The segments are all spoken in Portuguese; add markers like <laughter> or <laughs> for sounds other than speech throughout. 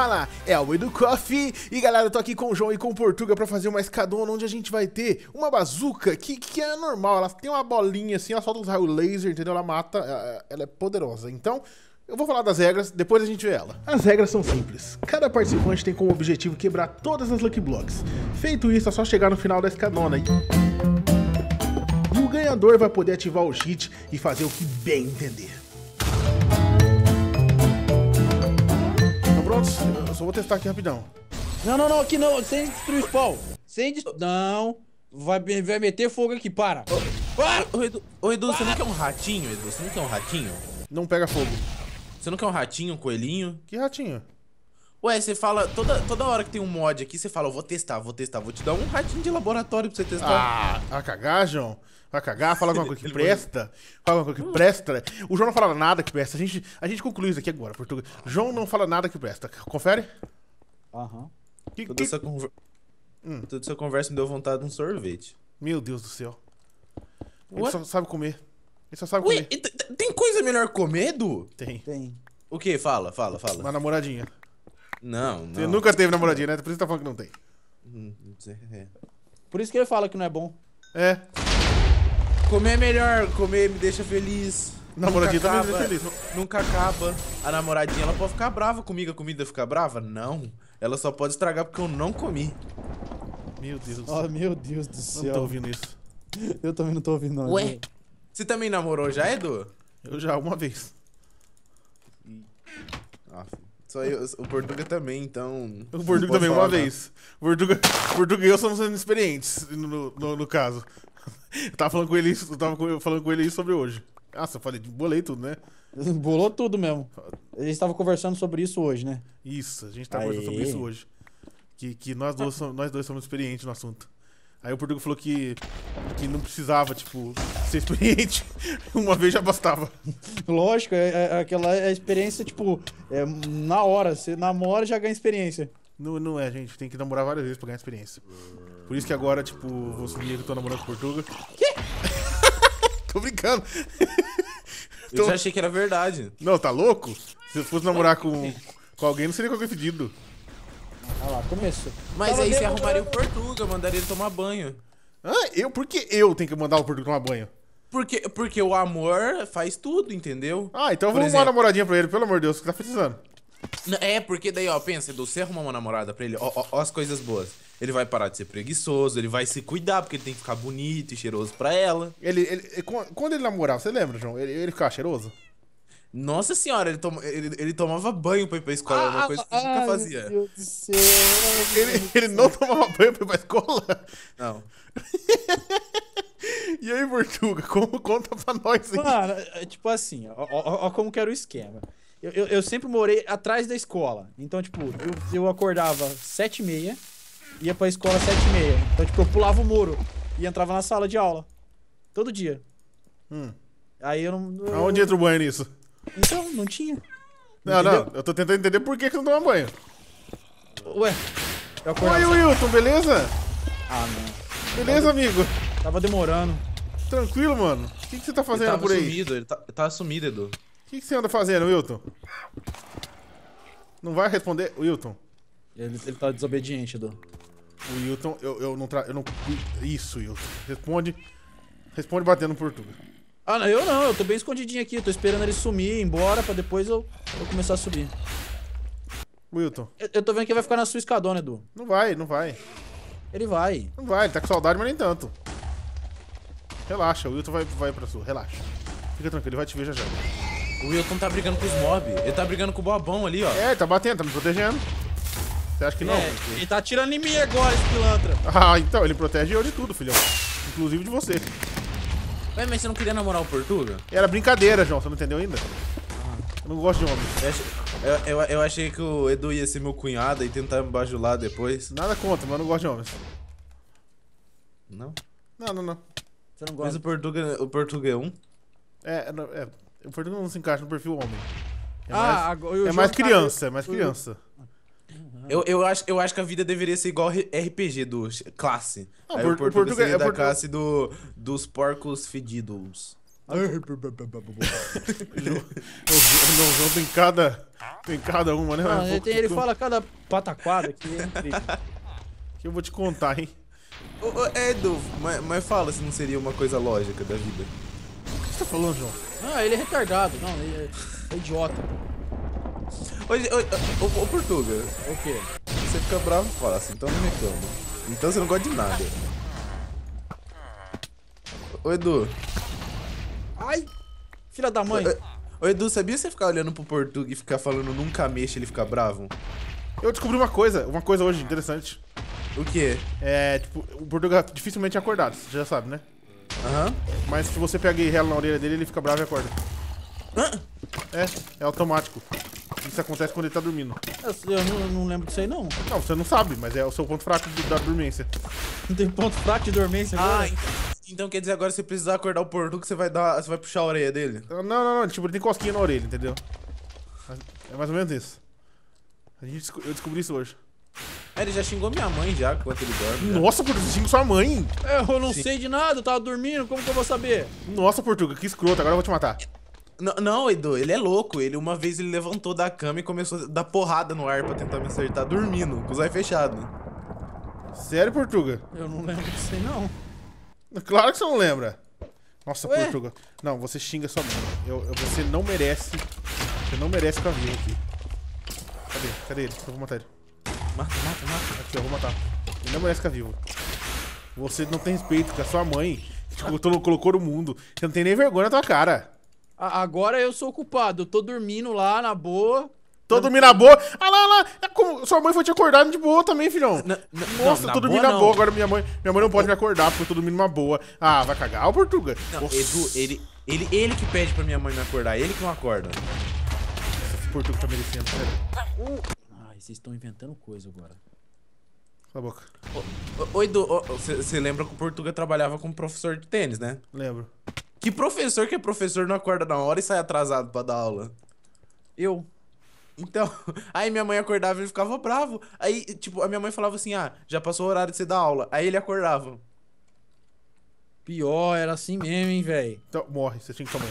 fala é o Edu Coffee. E galera, eu tô aqui com o João e com o Portuga pra fazer uma escadona onde a gente vai ter uma bazuca que, que é normal. Ela tem uma bolinha assim, ela solta um raios laser, entendeu? Ela mata, ela, ela é poderosa. Então, eu vou falar das regras, depois a gente vê ela. As regras são simples. Cada participante tem como objetivo quebrar todas as Lucky Blocks. Feito isso, é só chegar no final da escadona e... E o ganhador vai poder ativar o cheat e fazer o que bem entender. eu só vou testar aqui rapidão. Não, não, não, aqui não. Sem destruir o spawn. Sem destruir. Não. Vai, vai meter fogo aqui, para. Para! Ô, Edu, ô, Edu você não quer um ratinho, Edu? Você não quer um ratinho? Não pega fogo. Você não quer um ratinho, um coelhinho? Que ratinho? Ué, você fala, toda, toda hora que tem um mod aqui, você fala, eu vou testar, vou testar, vou te dar um ratinho de laboratório pra você testar. Ah, a tá cagar, João? vai cagar, fala alguma coisa que presta, fala alguma coisa que presta. O João não fala nada que presta. A gente, a gente conclui isso aqui agora, Portugal. João não fala nada que presta. Confere? Aham. Uhum. Que, Toda, que... Essa conver... hum. Toda essa conversa me deu vontade de um sorvete. Meu Deus do céu. What? Ele só sabe comer. Ele só sabe Ué, comer. Tem coisa melhor comer, Tem. Tem. O que? Fala, fala, fala. Uma namoradinha. Não, não. Você nunca teve namoradinha, né? Por isso que tá falando que não tem. Hum, é. Por isso que ele fala que não é bom. É. Comer é melhor, comer me deixa feliz. Namoradinha também me deixa feliz. Nunca acaba. A namoradinha, ela pode ficar brava comigo, a comida fica brava? Não. Ela só pode estragar porque eu não comi. Meu Deus do ah, céu. Oh, meu Deus do céu. Eu não tô ouvindo isso. eu também não tô ouvindo, nada. Ué? Você também namorou já, Edu? Eu já, uma vez. Ah, só eu, o Portuga também, então. O Portuga também, alguma uma vez. O Portuga, Portuga e eu somos inexperientes, no, no, no caso eu tava falando com ele isso, tava falando com ele isso sobre hoje. ah você falei, bolei tudo, né? <laughs> Bolou tudo mesmo. A gente tava conversando sobre isso hoje, né? Isso, a gente tava Aê. conversando sobre isso hoje. Que, que nós, dois somos, nós dois somos experientes no assunto. Aí o Portugal falou que, que não precisava, tipo, ser experiente. <laughs> Uma vez já bastava. Lógico, é, é, aquela é experiência, tipo, é, na hora. Você namora já ganha experiência. Não, não é, gente. Tem que namorar várias vezes pra ganhar experiência. Por isso que agora, tipo, vou assumir que eu tô namorando com Portuga. Quê? <laughs> tô brincando. Eu tô... já achei que era verdade. Não, tá louco? Se eu fosse namorar com, com alguém, não seria qualquer pedido. Olha lá, começou. Mas Tava aí você arrumaria né? o Portuga, mandaria ele tomar banho. Ah, eu? Por que eu tenho que mandar o Portuga tomar banho? Porque, porque o amor faz tudo, entendeu? Ah, então eu vou arrumar uma namoradinha pra ele, pelo amor de Deus, o que tá precisando? É, porque daí, ó, pensa, Edu, você arrumar uma namorada pra ele, ó, ó, ó, as coisas boas. Ele vai parar de ser preguiçoso, ele vai se cuidar, porque ele tem que ficar bonito e cheiroso pra ela. Ele, ele, quando ele namorava, você lembra, João? Ele, ele ficava cheiroso? Nossa senhora, ele, tom, ele, ele tomava banho pra ir pra escola, ah, uma coisa que eu nunca fazia. Meu Deus do céu. Ele, ele não tomava banho pra ir pra escola? Não. <laughs> e aí, Portuga, como, conta pra nós aí. Mano, é, tipo assim, ó, ó, ó como que era o esquema. Eu, eu, eu, sempre morei atrás da escola. Então, tipo, eu, eu acordava sete e meia, ia pra escola sete e meia. Então, tipo, eu pulava o muro e entrava na sala de aula. Todo dia. Hum. Aí eu não... Eu... Aonde entra o banho nisso? Então, não tinha. Não, não. Eu tô tentando entender por que que não toma banho. Ué. Eu acordava... Oi, Wilton, beleza? Ah, não. Beleza, tava... amigo? Tava demorando. Tranquilo, mano. O que, que você tá fazendo por aí? Sumido, ele, tá, ele tava sumido, Edu que, que você anda fazendo, Wilton? Não vai responder, Wilton. Ele, ele tá desobediente, Edu. O Wilton, eu, eu não tra... Eu não... Isso, Wilton. Responde. Responde batendo por tudo. Ah, não, eu não. Eu tô bem escondidinho aqui. Eu tô esperando ele sumir, ir embora, pra depois eu, eu começar a subir. Wilton. Eu, eu, tô vendo que ele vai ficar na sua escadona, Edu. Não vai, não vai. Ele vai. Não vai, ele tá com saudade, mas nem tanto. Relaxa, o Wilton vai, vai pra sua. Relaxa. Fica tranquilo, ele vai te ver já já. O Wilton tá brigando com os mob. Ele tá brigando com o Bobão ali, ó. É, tá batendo, tá me protegendo. Você acha que é, não? Ele tá atirando em mim agora, esse pilantra. <laughs> ah, então, ele protege eu de tudo, filhão. Inclusive de você. Ué, mas você não queria namorar o Portuga? Era brincadeira, João, você não entendeu ainda? Ah. Eu não gosto de homem. Eu, eu, eu, achei que o Edu ia ser meu cunhado e tentar me bajular depois. Nada contra, mas eu não gosto de homens. Não? Não, não, não. Você não gosta? Mas o Portuga, o Portuga é um? É, é, é. O Fortuna não se encaixa no perfil homem. É ah, mais, é mais criança, é mais criança. Eu, eu, acho, eu acho que a vida deveria ser igual RPG do classe. Não, Aí por, o português seria é da português. classe do, dos porcos fedidos. <laughs> o João tem cada, tem cada uma, né? Ah, ele, tem, ele fala cada pataquada que Que eu vou te contar, hein? Ô, ô Edu, mas, mas fala se não seria uma coisa lógica da vida. O que você tá falando, João? Ah, ele é retardado. Não, ele é, é idiota. Ô, ô, ô, ô, Portuga. O quê? Você fica bravo e fala assim, então não me cama. Então você não gosta de nada. Ô, Edu. Ai, filha da mãe. Ô, ô Edu, sabia você ficar olhando pro Portuga e ficar falando nunca mexe ele fica bravo? Eu descobri uma coisa, uma coisa hoje interessante. O quê? É, tipo, o Portuga dificilmente é acordado, você já sabe, né? Aham. Uhum. Mas se você pega e rela na orelha dele, ele fica bravo e acorda. Hã? É, é automático. Isso acontece quando ele tá dormindo. Eu, eu, não, eu não, lembro disso aí, não. Não, você não sabe, mas é o seu ponto fraco de, da dormência. Não tem ponto fraco de dormência agora? Ah, então, então quer dizer agora se precisar acordar o que você vai dar. Você vai puxar a orelha dele? Não, não, não. Tipo, ele tem cosquinha na orelha, entendeu? É mais ou menos isso. A gente, eu descobri isso hoje. Ele já xingou minha mãe já, enquanto ele dorme. Já. Nossa, Portuga, você xingou sua mãe. É, eu não Sim. sei de nada, eu tava dormindo, como que eu vou saber? Nossa, Portuga, que escroto, agora eu vou te matar. Não, não, Edu, ele é louco. Ele uma vez ele levantou da cama e começou a dar porrada no ar pra tentar me acertar dormindo, com os zóio fechado. Sério, Portuga? Eu não lembro disso aí, não. Claro que você não lembra. Nossa, Ué? Portuga. Não, você xinga sua mãe. Eu, eu, você não merece. Você não merece ficar vivo aqui. Cadê? Cadê ele? Eu vou matar ele. Mata, mata, mata. Aqui, eu vou matar. Ele não merece ficar vivo. Você não tem respeito porque a sua mãe. que colocou, colocou no mundo. Você não tem nem vergonha na tua cara. A agora eu sou o culpado. Eu tô dormindo lá na boa. Tô dormindo na boa? Ah lá, lá. É como sua mãe foi te acordar de boa também, filhão. Na, na, Nossa, não, tô dormindo boa, na boa. Agora minha mãe, minha mãe não pode me acordar porque eu tô dormindo uma boa. Ah, vai cagar o Portuga. Não, Edu, ele, ele, ele que pede pra minha mãe me acordar. Ele que não acorda. Esse Portuga tá merecendo, sério. Né? Uh vocês estão inventando coisa agora. Cala a boca. Oi ô Edu, você lembra que o Portuga trabalhava como professor de tênis, né? Lembro. Que professor que é professor não acorda na hora e sai atrasado pra dar aula? Eu. Então, <laughs> aí minha mãe acordava e ele ficava bravo. Aí, tipo, a minha mãe falava assim: ah, já passou o horário de você dar aula. Aí ele acordava. Pior, era assim mesmo, hein, velho. Então, morre, você tinha que tomar.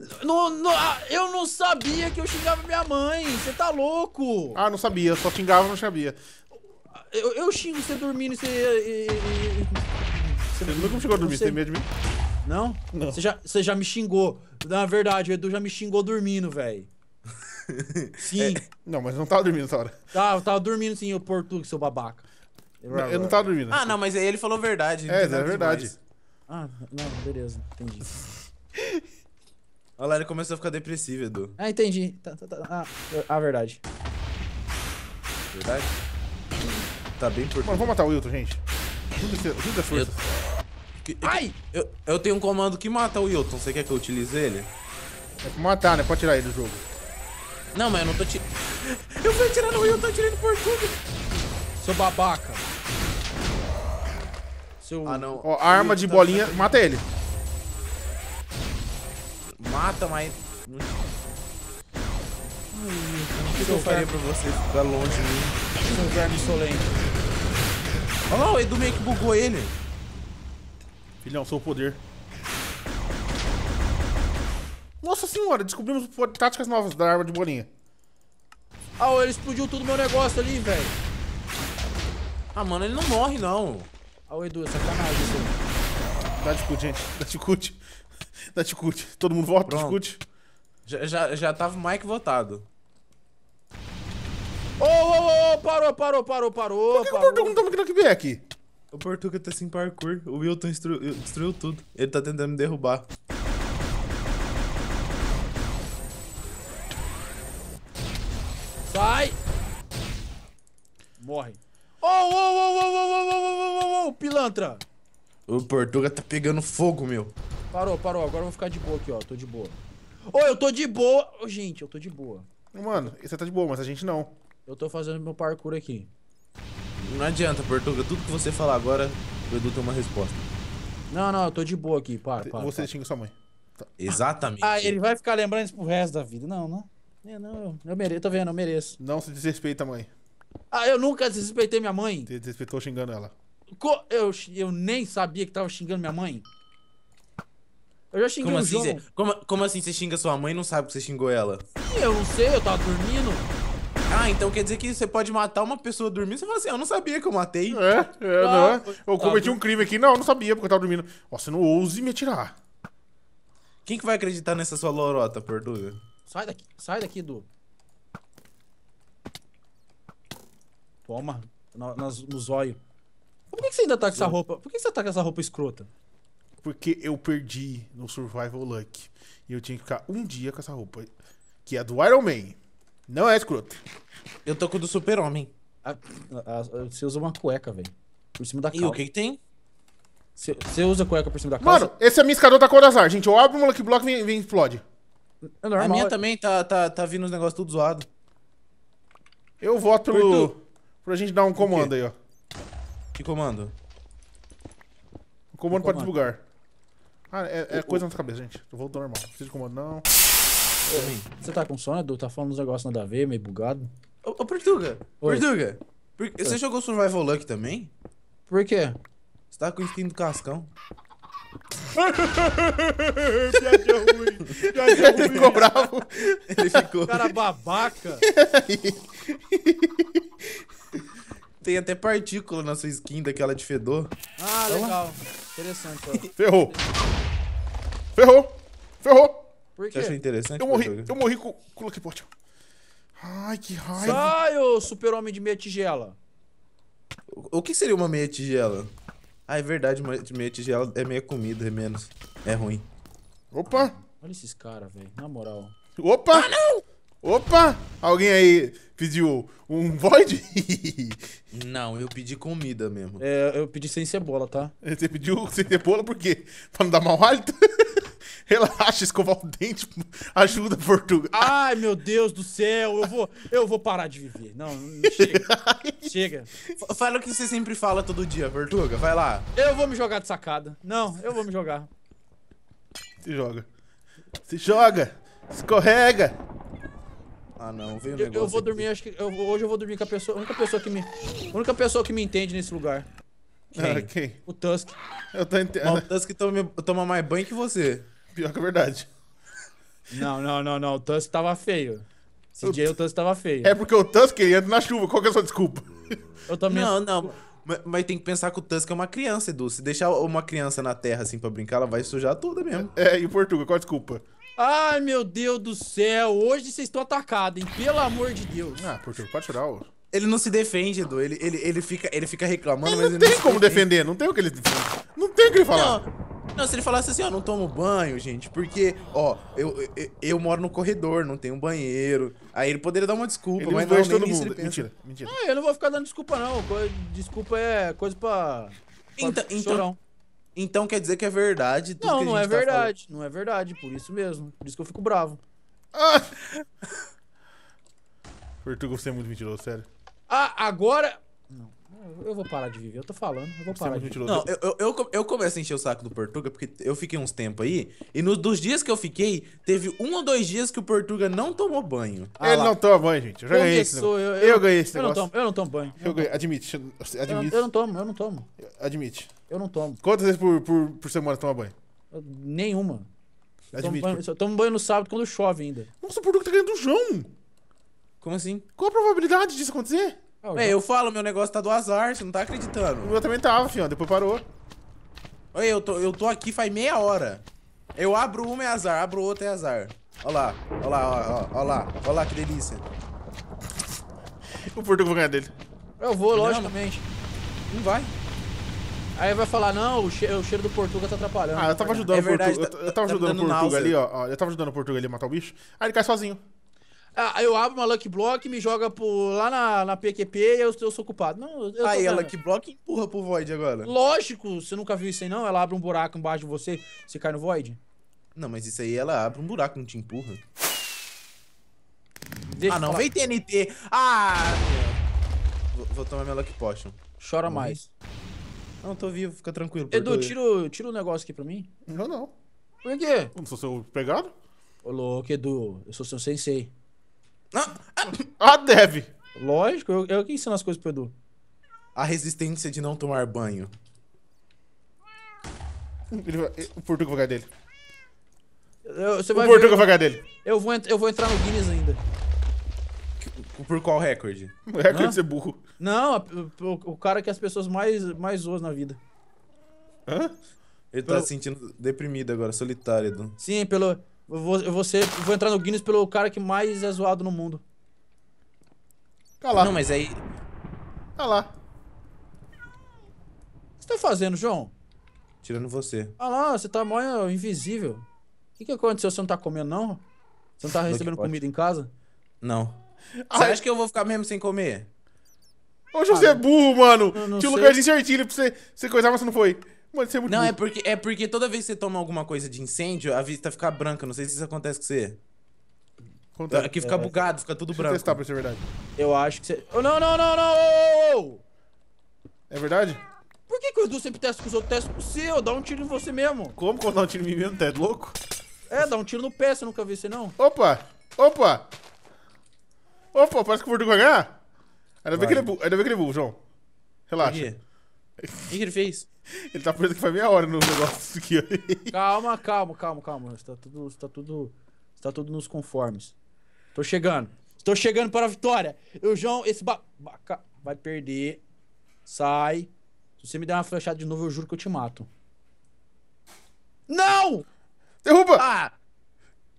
Ah, eu não sabia que eu xingava minha mãe. Você tá louco? Ah, não sabia. Só xingava, não sabia. Eu, eu xingo você dormindo e você... você, nunca me xingou dormindo. Você tem medo de mim? Não? Você já, você já me xingou. Na verdade, o Edu já me xingou dormindo, velho. <laughs> Sim. É, não, mas não tava dormindo essa hora. Tava, tá, tava dormindo sim, o português, seu babaca. Não, eu não tava dormindo. Ah, não, mas aí ele falou verdade. É, é verdade. Demais. Ah, não, beleza, entendi. <laughs> A ele começou a ficar depressiva, Edu. Ah, entendi. Tá, tá, tá. Ah, verdade. Verdade? Tá bem por. Mano, vamos matar o Wilton, gente. Tudo as força. Ai! Eu, eu tenho um comando que mata o Wilton. Você quer que eu utilize ele? É pra matar, né? Pode tirar ele do jogo. Não, mas eu não tô tirando. <laughs> eu fui atirando o Wilton, atirando por tudo. Seu babaca. Seu... Ah, não. Ó, arma de tá bolinha. Mata ele mata, mas... Ai, o que, que eu faria pra você ficar longe de mim? Deixa insolente. Olha lá, o Edu meio que bugou ele. Filhão, sou o poder. Nossa senhora, descobrimos táticas novas da arma de bolinha. Ah, ele explodiu tudo meu negócio ali, velho. Ah, mano, ele não morre, não. Ah, o Edu, é sacanagem isso aí. Dá de cu, gente. Dá de cu. Dá te curte. Todo mundo vota, te curte. Já, já, já tava o Mike votado. Ô, ô, ô, parou, parou, parou, parou. Por que, parou. que o Portuga não tá no knockback? O Portuga tá sem parkour. O Wilton destruiu, destruiu tudo. Ele tá tentando me derrubar. Sai! Morre. Ô, ô, ô, ô, ô, ô, ô, ô, ô, ô, pilantra! O Portuga tá pegando fogo, meu. Parou, parou. Agora eu vou ficar de boa aqui, ó. Tô de boa. Ô, eu tô de boa! Ô, gente, eu tô de boa. Mano, você tá de boa, mas a gente não. Eu tô fazendo meu parkour aqui. Não adianta, Portuga. Tudo que você falar agora, o Edu tem uma resposta. Não, não, eu tô de boa aqui. Para, para. Você para. xinga sua mãe. Tá. Exatamente. Ah, ele vai ficar lembrando isso pro resto da vida. Não, não. É, não, eu, eu mereço, tô vendo, eu mereço. Não se desrespeita, mãe. Ah, eu nunca desrespeitei minha mãe. Você desrespeitou xingando ela. Co eu, eu nem sabia que tava xingando minha mãe. Eu já xinguei como o assim João. Cê, como, como assim você xinga sua mãe e não sabe que você xingou ela? Sim, eu não sei, eu tava dormindo. Ah, então quer dizer que você pode matar uma pessoa dormindo? Você fala assim, eu não sabia que eu matei. É, é, ah, não é? Eu tá cometi tá, um crime aqui. Não, eu não sabia porque eu tava dormindo. Você não ouse me atirar. Quem que vai acreditar nessa sua lorota, Portuga? Sai daqui, sai daqui, Du. Toma, no, no, no zóio. Por que, que, você ainda tá com essa roupa? Por que, que você tá com essa roupa escrota? porque eu perdi no Survival Luck. E eu tinha que ficar um dia com essa roupa. Que é do Iron Man. Não é escroto. Eu tô com o do Super-Homem. Ah, ah, ah, você usa uma cueca, velho. Por cima da calça. E o que, que tem? Você usa cueca por cima da calça? Mano, esse é meu escador da cor azar, gente. Eu abro o Lucky Block e vem, vem explode. É normal. A minha também tá, tá, tá vindo os negócios tudo zoado. Eu voto pelo... pra gente dar um comando aí, ó. Que comando? Um comando, comando. pra desbugar. Ah, é, é coisa na cabeça, gente. Eu volto normal. Não precisa de comando, não. você tá com sono, Edu? Tá falando uns negócios nada a ver, meio bugado? Ô, ô Portuga! Oi. Portuga! Por... Você Oi. jogou Survival Luck também? Por quê? Você tá com o skin do cascão. Piadinha <laughs> ruim. Piadinha ruim. Ele ficou bravo. Ele ficou. Cara babaca. <laughs> tem até partícula na sua skin daquela de fedor. Ah, então, legal. Interessante, ó. Ferrou. Ferrou. Ferrou. Por quê? Você achou interessante? Eu morri, eu morri com, Coloquei o Ai, que raiva. Sai, ô super-homem de meia tigela. O, o que seria uma meia tigela? Ah, é verdade, meia tigela é meia comida, é menos. É ruim. Opa! Olha esses caras, velho. Na moral. Opa! Ah, não! Opa! Alguém aí pediu um <laughs> void? não, eu pedi comida mesmo. É, eu pedi sem cebola, tá? Você pediu sem cebola por quê? Pra não dar mau hálito? <laughs> Relaxa, escovar o dente, ajuda Portugal. Ai, meu Deus do céu, eu vou, eu vou parar de viver. Não, chega. <laughs> chega. Fala o que você sempre fala todo dia, Portuga, vai lá. Eu vou me jogar de sacada. Não, eu vou me jogar. Se joga. Se joga. Escorrega. Ah não, veio um negócio. Eu, vou dormir, aqui. acho que. Eu, hoje eu vou dormir com a pessoa. A única pessoa que me. única pessoa que me entende nesse lugar. Ah, Quem? Ah, O Tusk. Eu tô entendendo. O Tusk toma, toma mais banho que você. Pior que a é verdade. Não, não, não, não. O Tusk tava feio. Esse o dia o Tusk tava feio. É porque o Tusk ele entra na chuva. Qual que é a sua desculpa? Eu também. Não, não. Mas, mas, tem que pensar que o Tusk é uma criança, Edu. Se deixar uma criança na terra assim pra brincar, ela vai sujar toda mesmo. É, e o Portuga, qual a desculpa? Ai, meu Deus do céu. Hoje vocês estão atacados, hein? Pelo amor de Deus. Ah, porque pode tirar o... Ele não se defende, Edu. Ele, ele, ele, fica, ele fica reclamando, ele mas não ele tem como defende. defender. Não tem o que ele... Não tem o que ele falar. Não. Não, se ele falasse assim, ó, não tomo banho, gente, porque, ó, eu, eu, eu, moro no corredor, não tenho banheiro. Aí ele poderia dar uma desculpa, ele mas não, todo mundo. Mentira, mentira. Ah, eu não vou ficar dando desculpa, não. Desculpa é coisa pra... pra então, então, chorão. Então quer dizer que é verdade tudo Não, que a não gente é tá verdade. Não é verdade, por isso mesmo. Por isso que eu fico bravo. Ah. Portugal, você é muito mentiroso, sério. Ah, agora... Não. Eu vou parar de viver, eu tô falando, eu vou é parar de viver. Não, eu, eu, eu, começo a encher o saco do Portuga, porque eu fiquei uns tempos aí, e nos dos dias que eu fiquei, teve um ou dois dias que o Portuga não tomou banho. Ah, ele lá. não toma banho, gente. Eu já ganhei isso. eu, eu, eu, ganhei esse negócio. Não tomo, eu não tomo, banho. Eu ganhei, admite, admite. Eu, não tomo, eu não tomo. Admite. Eu não tomo. Quantas vezes por, por, por semana toma banho? Nenhuma. Admite. Tomo banho, tomo banho no sábado quando chove ainda. Nossa, o Portuga tá ganhando do João. Como assim? Qual a probabilidade disso acontecer? Ah, eu falo, meu negócio tá do azar, você não tá acreditando. eu também tava, filho, depois parou. Ué, eu tô, eu tô aqui faz meia hora. Eu abro uma é azar, abro outra é azar. Ó lá, ó lá, ó, ó, ó lá, ó lá que delícia. o português vai ganhar dele. Eu vou, logicamente. Não, vai. Aí vai falar, não, o, cheiro, o cheiro do Portuga tá atrapalhando. Ah, eu tava é ajudando é o Portuga. eu, tá- eu, tava tá, ajudando o Portuga ali, ó, ó, Eu tava ajudando o Portuga ali matar o bicho. Aí ele cai sozinho. Ah, eu abro uma Lucky Block, me joga lá na, na PQP e eu, eu sou culpado. Não, eu Aí, a Lucky Block empurra pro Void agora. Lógico, você nunca viu isso aí não? Ela abre um buraco embaixo de você, você cai no Void. Não, mas isso aí ela abre um buraco, não te empurra. Deixa ah, não, falar. vem TNT. Ah! Vou, vou, tomar minha Lucky Potion. Chora Morre. mais. Não, tô vivo, fica tranquilo. Edu, tira, o um negócio aqui pra mim. Eu não. Por quê? não sou seu pegado? Ô, louco, Edu, eu sou seu sensei. Ah, ah, deve. Lógico, eu, eu que ensino as coisas pro Edu. A resistência de não tomar banho. Ele vai- o Portuga vai ganhar dele. Eu, você O vai ver, Portuga vai ganhar dele. eu, vou, eu vou entrar no Guinness ainda. Por qual recorde? O recorde de ser burro. Não, o, o cara que as pessoas mais, mais zoam na vida. Hã? Ele tá se sentindo deprimido agora, solitário, Edu. Sim, pelo. Eu vou, eu vou, ser, eu vou entrar no Guinness pelo cara que mais é zoado no mundo. Tá lá. Não, mas aí. Tá lá. O que você tá fazendo, João? Tirando você. Ah lá, você tá mó invisível. O que, que aconteceu? Você não tá comendo, não? Você não tá <laughs> recebendo comida em casa? Não. Ai. Você acha que eu vou ficar mesmo sem comer? Ô, José ah, burro, mano! Tinha um lugarzinho certinho pra você, você coisar, mas você não foi. Mano, isso é muito Não, é porque, é porque toda vez que você toma alguma coisa de incêndio, a vista fica branca. Não sei se isso acontece com você. Acontece. Aqui fica é, é, bugado, fica tudo branco. Deixa eu testar pra ser é verdade. Eu acho que você... Oh, não, não, não, não! é verdade? Por que, que o Edu sempre testa com os outros? Testa com você eu dá um tiro em você mesmo. Como que eu dou um tiro em mim mesmo? Tá é louco? É, dá um tiro no pé, você nunca viu isso não. Opa! Opa! Opa, parece que o Verdugo vai ganhar. É ainda bem que ele é burro, João. Relaxa. O que ele fez? Ele tá preso aqui faz meia hora no negócio aqui. calma, calma, calma, calma. Está tudo, está tudo, está tudo nos conformes. Tô chegando. Estou chegando para a vitória. Eu, João, esse ba... Baca... vai perder. Sai. Se você me der uma flechada de novo, eu juro que eu te mato. Não! Derruba! Ah!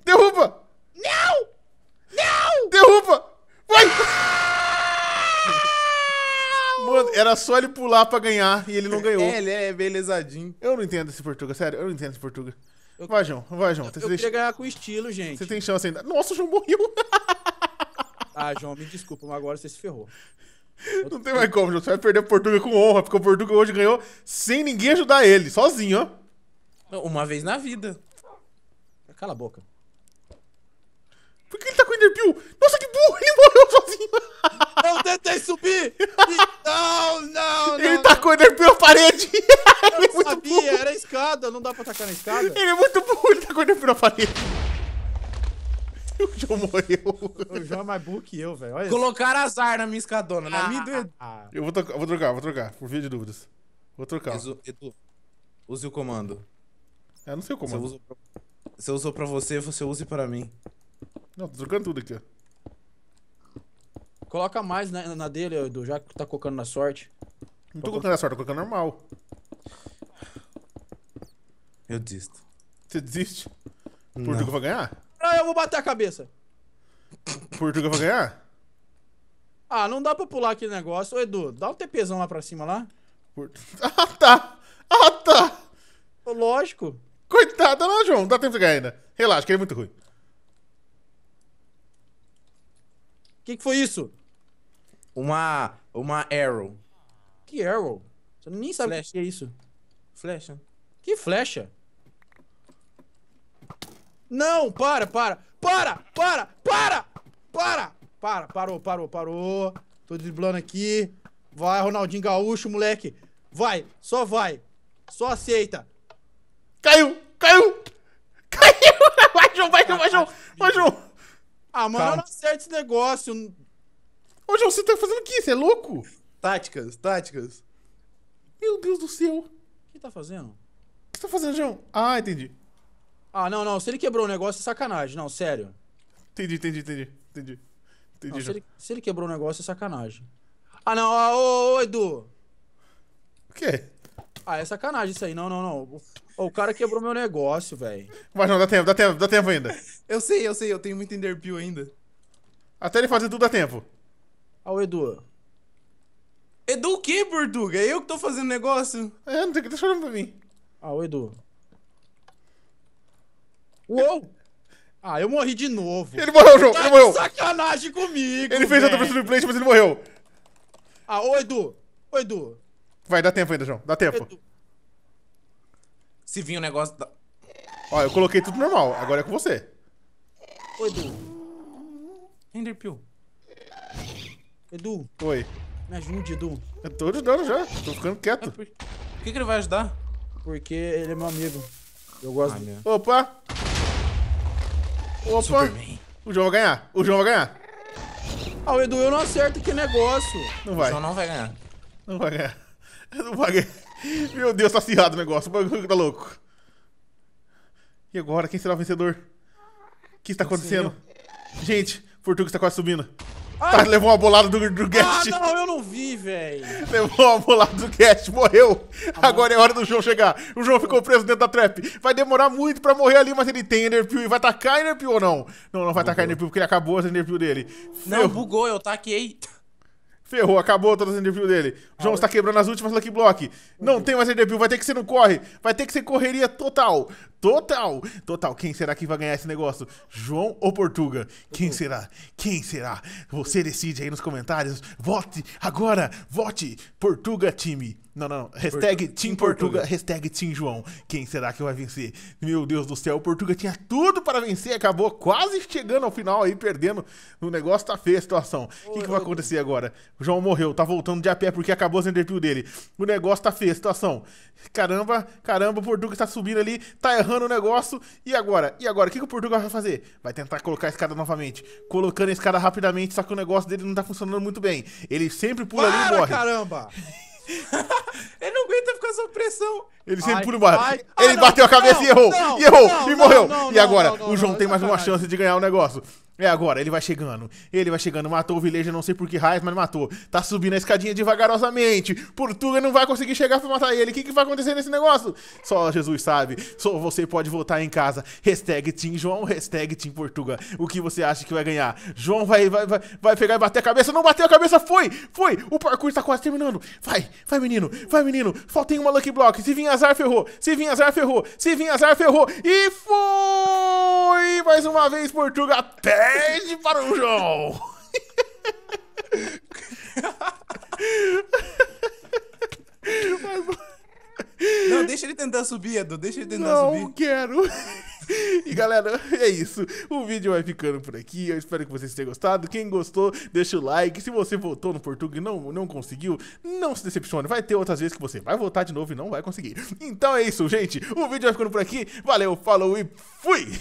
Derruba! Não! Não! Derruba! era só ele pular pra ganhar e ele não ganhou. É, ele é belezadinho. Eu não entendo esse Portuga, sério, eu não entendo esse Portuga. Eu... Vai, João, vai, João. Eu, você eu deixa... ganhar com estilo, gente. Você tem chance ainda. Nossa, o João morreu. <laughs> Ah, João, me desculpa, mas agora você se ferrou. Eu... Não tem mais como, João. Você vai perder o Portuga com honra, porque o Portuga hoje ganhou sem ninguém ajudar ele, sozinho, ó. uma vez na vida. Cala a boca. Por que ele tá com o Enderpeel? Nossa, que burro! Ele morreu sozinho! Não, é tentei subir! Não, não, não! <laughs> Ele não. tacou tá ele pela parede! <laughs> É eu ele não sabia, era escada, não dá pra tacar na escada. Ele é muito burro, ele tacou tá ele pela parede. <laughs> O João morreu. O João é mais burro que eu, velho. Colocaram azar na minha escadona, na né? ah, minha ah, ah. Eu vou, trocar, vou trocar, vou trocar, por via de dúvidas. Vou trocar. Edu, Edu use o comando. É, não sei o comando. Se usou uso pra, pra você, você use pra mim. Não, tô trocando tudo aqui, ó. Coloca mais na, na dele, Edu, já que tá colocando na sorte. Não tô colocando na sorte, tô colocando normal. Eu desisto. Você desiste? O Portugal vai ganhar? Ah, eu vou bater a cabeça. O Portugal vai ganhar? Ah, não dá pra pular aquele negócio. Ô, Edu, dá um TPzão lá pra cima lá. <laughs> Ah, tá! Ah, tá! Lógico. Coitada, não, João. Não dá tempo de ganhar ainda. Relaxa, que é muito ruim. O que, que foi isso? uma, uma arrow. Que arrow? Você nem sabe flecha. o que é isso. Flecha. Que flecha? Não, para, para, para, para, para, para, para, parou, parou, parou. Tô driblando aqui. Vai, Ronaldinho Gaúcho, moleque. Vai, só vai. Só aceita. Caiu, caiu, caiu. <laughs> Vai, João, vai, João, vai, João, vai, João. Ah, mano, Calma. não acerta esse negócio. Ô, João, você tá fazendo o quê? Você é louco? Táticas, táticas. Meu Deus do céu. O que tá fazendo? O que você tá fazendo, João? Ah, entendi. Ah, não, não. Se ele quebrou o negócio, é sacanagem. Não, sério. Entendi, entendi, entendi. Entendi. entendi não, se, ele, se, ele, quebrou o negócio, é sacanagem. Ah, não. Ah, ô, ô, Edu. O quê? Ah, é sacanagem isso aí. Não, não, não. o cara quebrou meu negócio, velho. Mas não, dá tempo, dá tempo, dá tempo ainda. eu sei, eu sei. Eu tenho muito Enderpeel ainda. Até ele fazer tudo dá tempo. Olha o Edu. Edu o quê, Portuga? É eu que tô fazendo negócio? É, não tem que tá falando pra mim. Ah, o Edu. Uou! Ah, eu morri de novo. Ele morreu, João. Tá ele morreu. sacanagem comigo. Ele fez outra vez no place, mas ele morreu. Ah, ô Edu. Ô Edu. Vai, dá tempo ainda, João. Dá tempo. Edu. Se vir o um negócio da... Ó, eu coloquei tudo normal. Agora é com você. Ô Edu. Enderpeel. Edu. Oi. Me ajude, Edu. Eu tô ajudando já. Tô ficando quieto. <laughs> Por que, que ele vai ajudar? Porque ele é meu amigo. Eu gosto ah, Opa! Opa! Superman. O João vai ganhar. O João vai ganhar. Ah, o Edu, eu não acerto que negócio. Não vai. O João não vai ganhar. Não vai ganhar. <laughs> Não vai ganhar. Meu Deus, tá acirrado o negócio. O bagulho tá louco. E agora? Quem será o vencedor? O que está acontecendo? Gente, Fortuga está quase subindo. Tá, levou uma bolada do, do ah, Guest. Ah, não, eu não vi, velho. <laughs> Levou uma bolada do Guest, morreu. Ah, Agora é hora do João chegar. O João ficou preso dentro da trap. Vai demorar muito pra morrer ali, mas ele tem Enderpeel. E vai tacar Enderpeel ou não? Não, não vai bugou. tacar Enderpeel, porque ele acabou as Enderpeel dele. Ferrou. Não, bugou, eu taquei. Ferrou, acabou todas as Enderpeel dele. O ah, João ah, está quebrando as últimas Lucky Block. Não uhum. tem mais Enderpeel, vai ter que ser no corre. Vai ter que ser correria total. Total! Total, quem será que vai ganhar esse negócio? João ou Portuga? Quem uhum. será? Quem será? Você decide aí nos comentários. Vote agora! Vote! Portuga time! Não, não, não. Hashtag Portu Team Portuga, hashtag Team João. Quem será que vai vencer? Meu Deus do céu, o Portuga tinha tudo para vencer, acabou quase chegando ao final aí, perdendo. O negócio tá feio a situação. O que, que, vai acontecer agora? O João morreu, tá voltando de a pé porque acabou o interview dele. O negócio tá feio a situação. Caramba, caramba, o Portuga tá subindo ali, tá errando errando o negócio. E agora? E agora? O que, que o Portugal vai fazer? Vai tentar colocar a escada novamente. Colocando a escada rapidamente, só que o negócio dele não tá funcionando muito bem. Ele sempre pula Para, ali e morre. caramba! <laughs> ele não aguenta ficar sob pressão. Ele sempre pula embaixo. Ele ah, bateu a cabeça não, e errou. Não, e errou. e morreu. e agora? o João tem é mais uma chance de ganhar o negócio. É agora, ele vai chegando. Ele vai chegando, matou o vilejo, não sei por que raiz, mas matou. Tá subindo a escadinha devagarosamente. Portuga não vai conseguir chegar pra matar ele. O que, que vai acontecer nesse negócio? Só Jesus sabe. Só você pode votar em casa. Hashtag Team João, hashtag Team Portuga. O que você acha que vai ganhar? João vai, vai, vai, vai pegar e bater a cabeça. Não bateu a cabeça, foi! Foi! O parkour tá quase terminando. Vai, vai menino, vai menino. Faltei uma Lucky Block. Se vir azar, ferrou. Se vir azar, ferrou. Se vir azar, ferrou. E foi! Mais uma vez, Portuga. Até perde para o João. Não, deixa ele tentar subir, Edu. Deixa ele tentar Não subir. Não quero. E galera, é isso. O vídeo vai ficando por aqui. Eu espero que vocês tenham gostado. Quem gostou, deixa o like. Se você votou no Portugal e não, não conseguiu, não se decepcione. Vai ter outras vezes que você vai votar de novo e não vai conseguir. Então é isso, gente. O vídeo vai ficando por aqui. Valeu, falou e fui!